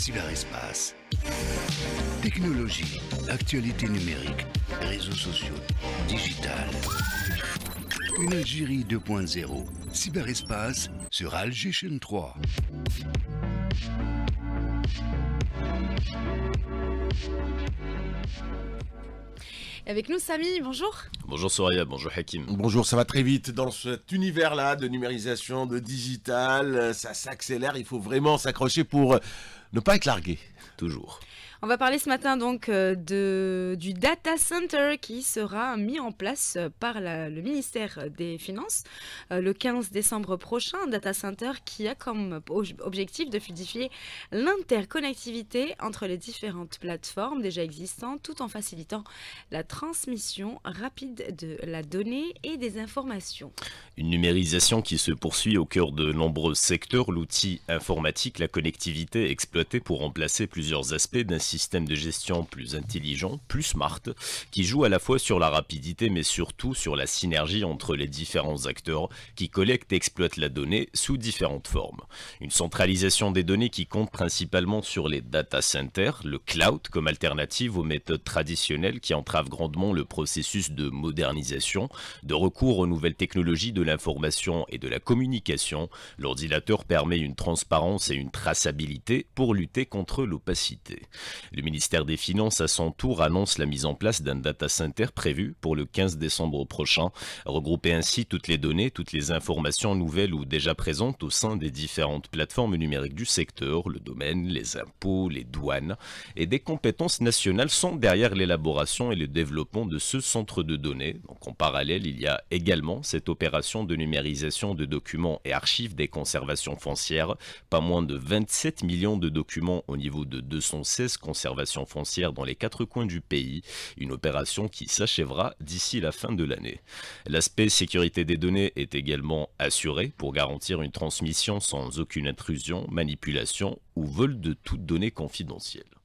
cyberespace. Technologie, actualité numérique, réseaux sociaux, digital. Une Algérie 2.0, cyberespace sur chaîne 3. Avec nous, Samy, bonjour. Bonjour Soraya, bonjour Hakim. Bonjour, ça va très vite dans cet univers-là de numérisation, de digital. Ça s'accélère, il faut vraiment s'accrocher pour euh, ne pas être largué. Toujours. On va parler ce matin donc euh, de, du data center qui sera mis en place euh, par le ministère des Finances le 15 décembre prochain. data center qui a comme objectif de fluidifier l'interconnectivité entre les différentes plateformes déjà existantes tout en facilitant la transmission rapide de la donnée et des informations. Une numérisation qui se poursuit au cœur de nombreux secteurs, l'outil informatique, la connectivité exploitée pour remplacer plusieurs aspects d'un système de gestion plus intelligent, plus smart, qui joue à la fois sur la rapidité mais surtout sur la synergie entre les différents acteurs qui collectent et exploitent la donnée sous différentes formes. Une centralisation des données qui compte principalement sur les data centers, le cloud comme alternative aux méthodes traditionnelles qui entravent le processus de modernisation, de recours aux nouvelles technologies de l'information et de la communication, l'ordinateur permet une transparence et une traçabilité pour lutter contre l'opacité. Le ministère des Finances à son tour annonce la mise en place d'un data center prévu pour le 15 décembre prochain, regrouper ainsi toutes les données, toutes les informations nouvelles ou déjà présentes au sein des différentes plateformes numériques du secteur, le domaine, les impôts, les douanes, et des compétences nationales sont derrière l'élaboration et le développement de ce centre de données. Donc en parallèle, il y a également cette opération de numérisation de documents et archives des conservations foncières. Pas moins de 27 millions de documents au niveau de 216 conservations foncières dans les quatre coins du pays. Une opération qui s'achèvera d'ici la fin de l'année. L'aspect sécurité des données est également assuré pour garantir une transmission sans aucune intrusion, manipulation ou vol de toute donnée confidentielle.